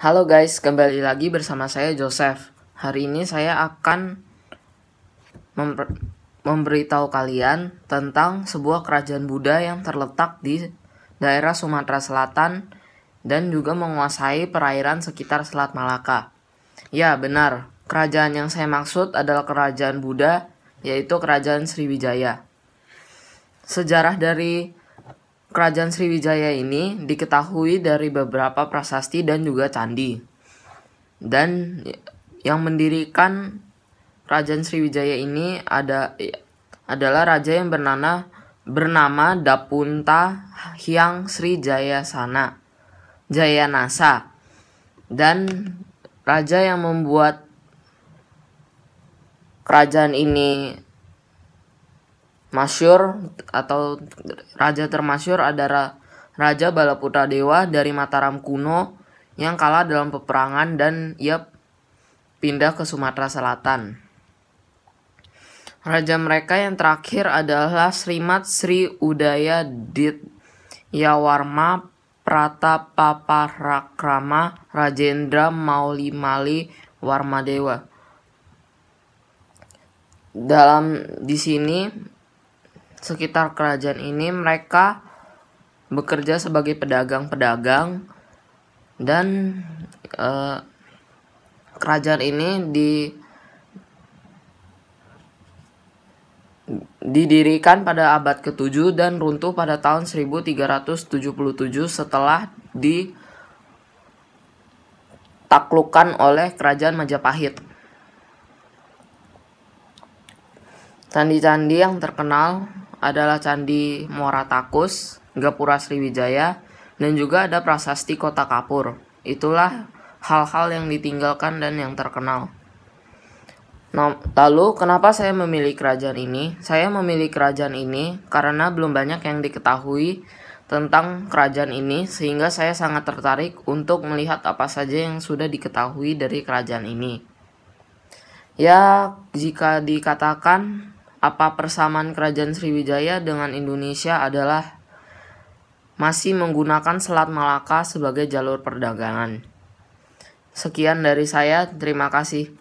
Halo guys, kembali lagi bersama saya Joseph. Hari ini saya akan memberitahu kalian tentang sebuah kerajaan Buddha yang terletak di daerah Sumatera Selatan dan juga menguasai perairan sekitar Selat Malaka. Ya, benar. Kerajaan yang saya maksud adalah kerajaan Buddha, yaitu kerajaan Sriwijaya. Sejarah dari Kerajaan Sriwijaya ini diketahui dari beberapa prasasti dan juga candi. Dan yang mendirikan Kerajaan Sriwijaya ini ada adalah raja yang bernama bernama Dapunta Hyang Sri Jayasana Jayanasa dan raja yang membuat kerajaan ini masyur atau raja termasyur adalah Raja Balaputra Dewa dari Mataram kuno yang kalah dalam peperangan dan ia pindah ke Sumatera Selatan. Raja mereka yang terakhir adalah Srimat Sri Udaya Dit Yawarma Pratapaparakrama Rajendra Maulimali Warmadewa. Dalam di sini sekitar kerajaan ini mereka bekerja sebagai pedagang-pedagang dan uh, kerajaan ini di didirikan pada abad ke-7 dan runtuh pada tahun 1377 setelah taklukan oleh kerajaan Majapahit. Candi-candi yang terkenal adalah Candi Moratakus, Takus, Gapura Sriwijaya, dan juga ada prasasti Kota Kapur. Itulah hal-hal yang ditinggalkan dan yang terkenal. Nah, lalu kenapa saya memilih kerajaan ini? Saya memilih kerajaan ini karena belum banyak yang diketahui tentang kerajaan ini sehingga saya sangat tertarik untuk melihat apa saja yang sudah diketahui dari kerajaan ini. Ya, jika dikatakan apa persamaan kerajaan Sriwijaya dengan Indonesia adalah masih menggunakan Selat Malaka sebagai jalur perdagangan. Sekian dari saya, terima kasih.